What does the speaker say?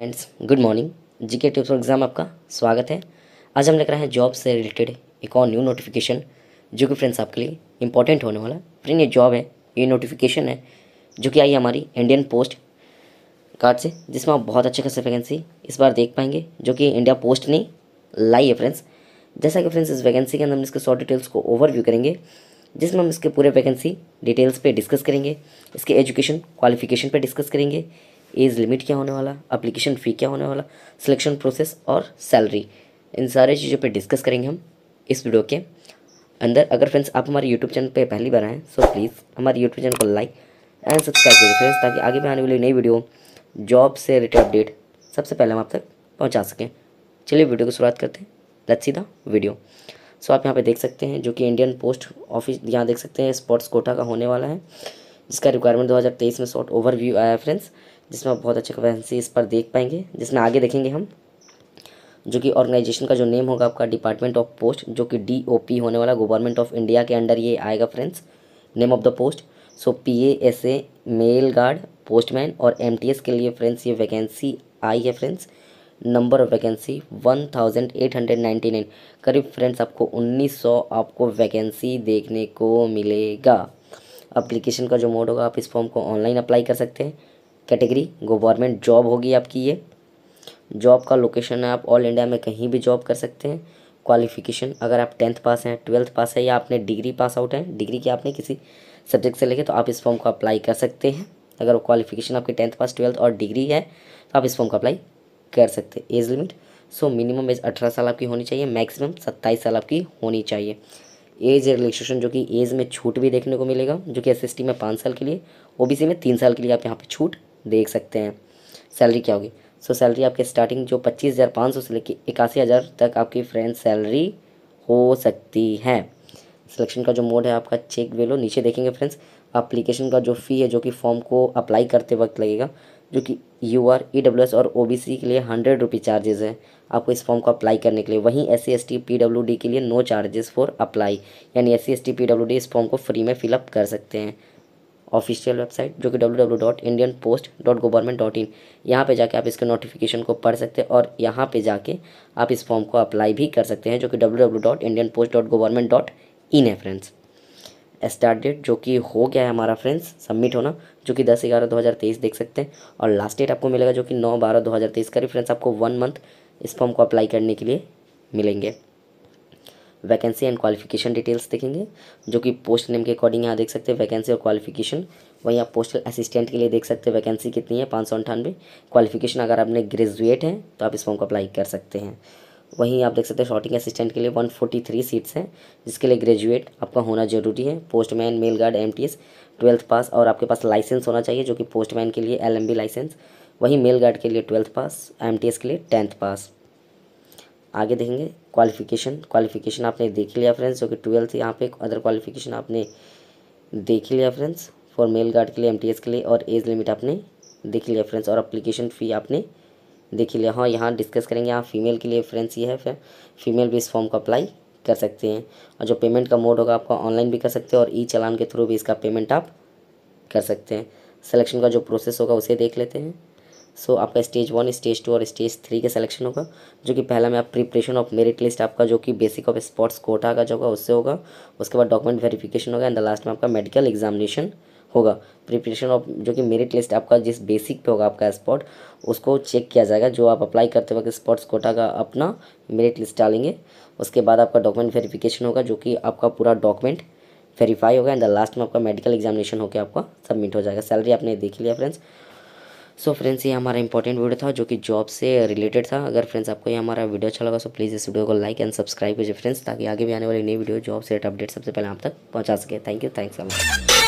friends good morning GK tips for exam आपका स्वागत है आज हम लेकर आए हैं जॉब से रिलेटेड एक और न्यू नोटिफिकेशन जो कि फ्रेंड्स आपके लिए इंपॉर्टेंट होने वाला फ्रेंड ये जॉब है ये नोटिफिकेशन है जो कि आई हमारी इंडियन पोस्ट कार्ड से जिसमें आप बहुत अच्छे खासे वैकेंसी इस बार देख पाएंगे जो कि इंडिया पोस्ट ने लाई है फ्रेंड्स जैसा कि फ्रेंड्स इस वैकेंसी के अंदर हम इसके शॉर्ट डिटेल्स को ओवरव्यू करेंगे जिसमें हम इसके पूरे वैकेंसी डिटेल्स पे डिस्कस करेंगे इसके एजुकेशन क्वालिफिकेशन पे डिस्कस करेंगे एज लिमिट क्या होने वाला अप्लीकेशन फ़ी क्या होने वाला सिलेक्शन प्रोसेस और सैलरी इन सारे चीज़ों पर डिस्कस करेंगे हम इस वीडियो के अंदर अगर फ्रेंड्स आप हमारे यूट्यूब चैनल पर पहली बार आएँ सो प्लीज़ हमारे यूट्यूब चैनल को लाइक एंड सब्सक्राइब कीजिए फ्रेंड्स ताकि आगे में आने वाली नई वीडियो जॉब से रिलेटेड अपडेट सबसे पहले हम आप तक पहुँचा सकें चलिए वीडियो की शुरुआत करते हैं let's see the video so आप यहाँ पे देख सकते हैं जो कि इंडियन पोस्ट ऑफिस यहाँ देख सकते हैं स्पोर्ट्स कोटा का होने वाला है जिसका रिक्वायरमेंट 2023 में शॉर्ट ओवरव्यू आया है फ्रेंड्स जिसमें आप बहुत अच्छे वैकेंसी इस पर देख पाएंगे जिसमें आगे देखेंगे हम जो कि ऑर्गेनाइजेशन का जो नेम होगा आपका डिपार्टमेंट ऑफ पोस्ट जो कि डी ओ पी होने वाला गवर्नमेंट ऑफ इंडिया के अंडर ये आएगा friends name of the post so P A S A mail guard postman और एम टी एस के लिए फ्रेंड्स ये वैकेंसी आई है friends number of vacancy one thousand eight hundred ninety nine करीब फ्रेंड्स आपको उन्नीस सौ आपको वैकेंसी देखने को मिलेगा अप्लीकेशन का जो मोड होगा आप इस फॉर्म को ऑनलाइन अप्लाई कर सकते हैं कैटेगरी गवर्नमेंट जॉब होगी आपकी ये जॉब का लोकेशन है आप ऑल इंडिया में कहीं भी जॉब कर सकते हैं क्वालिफिकेशन अगर आप टेंथ पास हैं ट्वेल्थ पास है या आपने डिग्री पास आउट है डिग्री की आपने किसी सब्जेक्ट से लेके तो आप इस फॉर्म को अप्लाई कर सकते हैं अगर क्वालिफिकेशन आपकी टेंथ पास ट्वेल्थ और डिग्री है तो आप इस फॉर्म को अप्लाई कर सकते हैं age limit so minimum age अठारह साल आपकी होनी चाहिए मैक्सिमम सत्ताईस साल आपकी होनी चाहिए एज रिलेक्सेशन जो कि एज में छूट भी देखने को मिलेगा जो कि एस में पाँच साल के लिए ओ में तीन साल के लिए आप यहाँ पर छूट देख सकते हैं सैलरी क्या होगी सो सैलरी आपके स्टार्टिंग जो पच्चीस हज़ार पाँच सौ से लेके इक्यासी हज़ार तक आपकी फ्रेंड सैलरी हो सकती है सिलेक्शन का जो मोड है आपका चेक वेलो नीचे देखेंगे फ्रेंड्स अप्लीकेशन का जो फ़ी है जो कि फॉर्म को अप्लाई करते वक्त लगेगा जो कि U R E W S और ओ बी सी के लिए हंड्रेड रुपी चार्जेज़ है आपको इस फॉर्म को अप्लाई करने के लिए वहीं S C S T P W D के लिए नो चार्जेस फॉर अप्लाई यानी S C S T P W D इस फॉर्म को फ्री में फिलअप कर सकते हैं ऑफिशियल वेबसाइट जो कि W W dot Indian post dot government dot in यहाँ पर जाके आप इसके नोटिफिकेशन को पढ़ सकते हैं और यहाँ पे जाके आप इस फॉर्म को अप्लाई भी कर सकते हैं जो कि W W dot Indian post dot government dot in है फ्रेंड्स स्टार्ट डेट जो कि हो गया है हमारा फ्रेंड्स सबमिट होना जो कि दस ग्यारह दो हज़ार तेईस देख सकते हैं और लास्ट डेट आपको मिलेगा जो कि नौ बारह दो हज़ार तेईस का रिफ्रेंस आपको वन मंथ इस फॉर्म को अप्लाई करने के लिए मिलेंगे वैकेंसी एंड क्वालिफिकेशन डिटेल्स देखेंगे जो कि पोस्ट नेम के अकॉर्डिंग यहाँ देख सकते हैं वैकेंसी और क्वालिफिकेशन वहीं आप पोस्टल असिस्टेंट के लिए देख सकते हैं वैकेंसी कितनी है पाँच सौ अंठानवे क्वालिफिकेशन अगर आपने ग्रेजुएट हैं तो आप इस फॉर्म को अप्लाई कर सकते हैं वहीं आप देख सकते हैं शॉर्टिंग असिस्टेंट के लिए वन फोर्टी थ्री सीट्स हैं जिसके लिए ग्रेजुएट आपका होना जरूरी है postman mail guard M T S twelfth pass और आपके पास लाइसेंस होना चाहिए जो कि पोस्टमैन के लिए एल एम बी लाइसेंस वहीं मेल गार्ड के लिए twelfth pass M T S के लिए टेंथ पास आगे देखेंगे क्वालिफिकेशन क्वालिफिकेशन आपने देख लिया फ्रेंड्स जो कि ट्वेल्थ यहाँ पे अदर क्वालिफिकेशन आपने देख लिया फ्रेंड्स फॉर मेल गार्ड के लिए एम के लिए और एज लिमिट आपने देख लिया फ्रेंड्स और अप्लीकेशन फ़ी आपने देख लिया हाँ यहाँ डिस्कस करेंगे यहाँ फीमेल के लिए फ्रेंड्स ये है फिर फीमेल भी इस फॉर्म को अप्लाई कर सकते हैं और जो पेमेंट का मोड होगा आपका ऑनलाइन भी कर सकते हैं और ई चलान के थ्रू भी इसका पेमेंट आप कर सकते हैं सिलेक्शन का जो प्रोसेस होगा उसे देख लेते हैं सो so, आपका स्टेज वन स्टेज टू और स्टेज थ्री का सिलेक्शन होगा जो कि पहला में आप प्रिपरेशन ऑफ मेरिट लिस्ट आपका जो कि बेसिक ऑफ स्पोर्ट्स कोटा का जो होगा उससे होगा उसके बाद डॉक्यूमेंट वेरिफिकेशन होगा एंड द लास्ट में आपका मेडिकल एग्जामिनेशन होगा प्रिपरेशन ऑफ जो कि मेरिट लिस्ट आपका जिस बेसिक पे होगा आपका स्पॉट उसको चेक किया जाएगा जो आप अप्लाई करते वक्त स्पॉट्स कोटा का अपना मेरिट लिस्ट डालेंगे उसके बाद आपका डॉक्यूमेंट वेरिफिकेशन होगा जो कि आपका पूरा डॉक्यूमेंट वेरीफाई होगा एंड द लास्ट में आपका मेडिकल एग्जामिनेशन होकर आपका सबमिट हो जाएगा सैलरी आपने देख लिया फ्रेंड्स सो फ्रेंड्स ये हमारा इंपॉर्टेंट वीडियो था जो कि जॉब से रिलेटेड था अगर फ्रेंड्स आपको ये हमारा वीडियो अच्छा लगा तो प्लीज़ इस वीडियो को लाइक एंड सब्सक्राइब कीजिए फ्रेंड्स ताकि आगे भी आने वाली नई वीडियो जॉब से अपडेट सबसे पहले आप तक पहुँचा सके थैंक यू थैंक्स मच